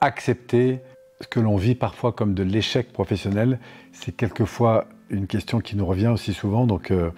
accepter ce que l'on vit parfois comme de l'échec professionnel. C'est quelquefois une question qui nous revient aussi souvent. Donc, euh,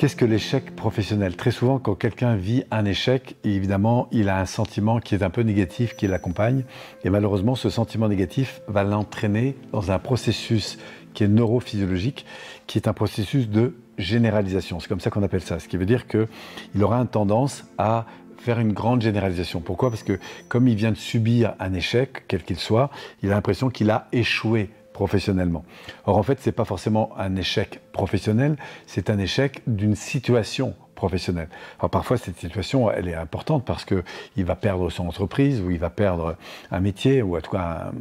Qu'est-ce que l'échec professionnel Très souvent, quand quelqu'un vit un échec, évidemment, il a un sentiment qui est un peu négatif, qui l'accompagne. Et malheureusement, ce sentiment négatif va l'entraîner dans un processus qui est neurophysiologique, qui est un processus de généralisation. C'est comme ça qu'on appelle ça. Ce qui veut dire qu'il aura une tendance à faire une grande généralisation. Pourquoi Parce que comme il vient de subir un échec, quel qu'il soit, il a l'impression qu'il a échoué professionnellement. Or, en fait, ce n'est pas forcément un échec professionnel, c'est un échec d'une situation professionnelle. parfois, cette situation, elle est importante parce qu'il va perdre son entreprise ou il va perdre un métier ou à tout un,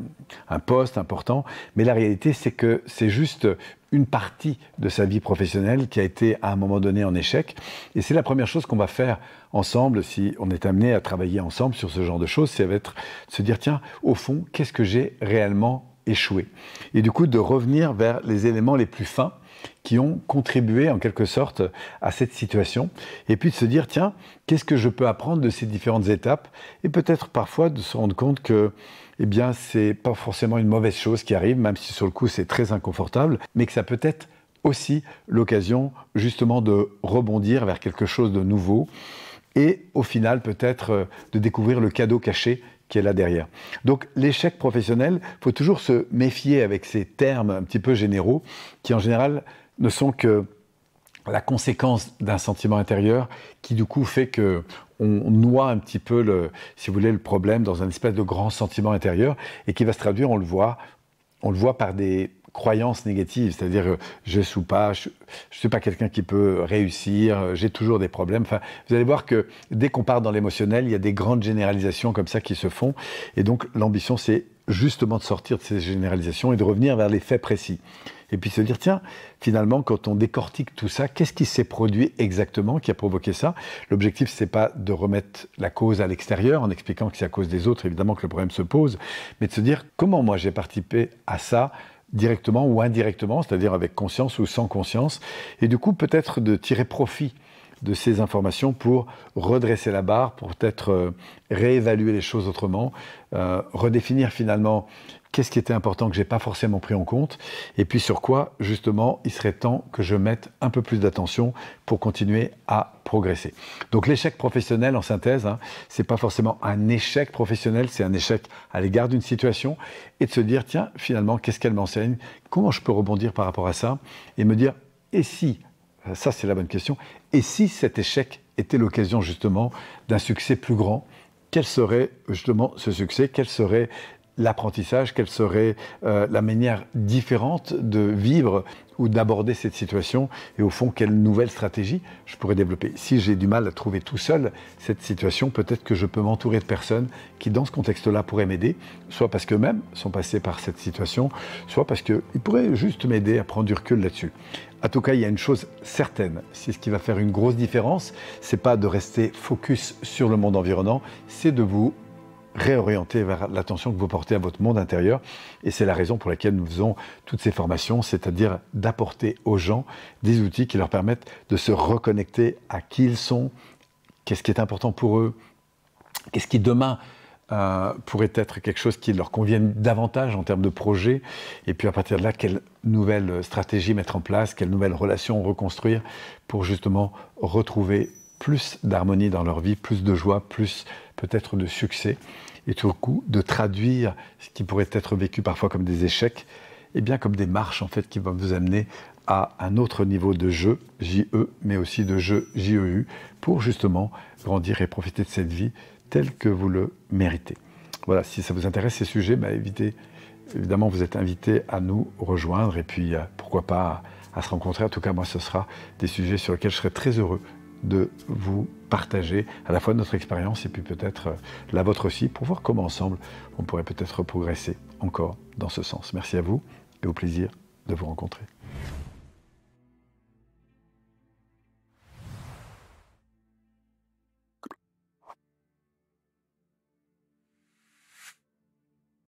un poste important. Mais la réalité, c'est que c'est juste une partie de sa vie professionnelle qui a été à un moment donné en échec. Et c'est la première chose qu'on va faire ensemble si on est amené à travailler ensemble sur ce genre de choses, c'est de se dire, tiens, au fond, qu'est-ce que j'ai réellement échoué. Et du coup, de revenir vers les éléments les plus fins qui ont contribué en quelque sorte à cette situation. Et puis de se dire, tiens, qu'est-ce que je peux apprendre de ces différentes étapes Et peut-être parfois de se rendre compte que, eh bien, c'est pas forcément une mauvaise chose qui arrive, même si sur le coup c'est très inconfortable, mais que ça peut être aussi l'occasion justement de rebondir vers quelque chose de nouveau et au final peut-être euh, de découvrir le cadeau caché qui est là derrière. Donc l'échec professionnel, faut toujours se méfier avec ces termes un petit peu généraux qui en général ne sont que la conséquence d'un sentiment intérieur qui du coup fait que on noie un petit peu le, si vous voulez, le problème dans un espèce de grand sentiment intérieur et qui va se traduire, on le voit, on le voit par des croyances négatives, c'est-à-dire euh, je ne suis pas, je, ne suis pas quelqu'un qui peut réussir, euh, j'ai toujours des problèmes. Enfin, vous allez voir que dès qu'on part dans l'émotionnel, il y a des grandes généralisations comme ça qui se font. Et donc l'ambition, c'est justement de sortir de ces généralisations et de revenir vers les faits précis. Et puis se dire, tiens, finalement, quand on décortique tout ça, qu'est-ce qui s'est produit exactement qui a provoqué ça L'objectif, c'est pas de remettre la cause à l'extérieur en expliquant que c'est à cause des autres, évidemment, que le problème se pose, mais de se dire, comment moi j'ai participé à ça directement ou indirectement, c'est-à-dire avec conscience ou sans conscience, et du coup peut-être de tirer profit de ces informations pour redresser la barre, pour peut-être euh, réévaluer les choses autrement, euh, redéfinir finalement qu'est-ce qui était important que j'ai pas forcément pris en compte, et puis sur quoi justement il serait temps que je mette un peu plus d'attention pour continuer à progresser. Donc l'échec professionnel en synthèse, hein, ce n'est pas forcément un échec professionnel, c'est un échec à l'égard d'une situation et de se dire tiens finalement qu'est-ce qu'elle m'enseigne, comment je peux rebondir par rapport à ça et me dire et si euh, ça, c'est la bonne question. Et si cet échec était l'occasion justement d'un succès plus grand, quel serait justement ce succès Quel serait l'apprentissage Quelle serait euh, la manière différente de vivre ou d'aborder cette situation Et au fond, quelle nouvelle stratégie je pourrais développer Si j'ai du mal à trouver tout seul cette situation, peut-être que je peux m'entourer de personnes qui, dans ce contexte-là, pourraient m'aider, soit parce qu'eux-mêmes sont passés par cette situation, soit parce qu'ils pourraient juste m'aider à prendre du recul là-dessus. En tout cas, il y a une chose certaine, c'est ce qui va faire une grosse différence, c'est pas de rester focus sur le monde environnant, c'est de vous réorienter vers l'attention que vous portez à votre monde intérieur. Et c'est la raison pour laquelle nous faisons toutes ces formations, c'est-à-dire d'apporter aux gens des outils qui leur permettent de se reconnecter à qui ils sont, qu'est-ce qui est important pour eux, qu'est-ce qui demain euh, pourrait être quelque chose qui leur convienne davantage en termes de projet. Et puis à partir de là, quelle nouvelle stratégie mettre en place, quelle nouvelle relation reconstruire pour justement retrouver plus d'harmonie dans leur vie, plus de joie, plus peut-être de succès. Et tout coup, de traduire ce qui pourrait être vécu parfois comme des échecs, et eh bien comme des marches en fait qui vont vous amener à un autre niveau de jeu, JE, mais aussi de jeu JEU, pour justement grandir et profiter de cette vie tel que vous le méritez. Voilà, si ça vous intéresse ces sujets, bah, évidemment, vous êtes invités à nous rejoindre et puis euh, pourquoi pas à, se rencontrer. En tout cas, moi, ce sera des sujets sur lesquels je serai très heureux de vous partager à la fois notre expérience et puis peut-être euh, la vôtre aussi pour voir comment ensemble on pourrait peut-être progresser encore dans ce sens. Merci à vous et au plaisir de vous rencontrer.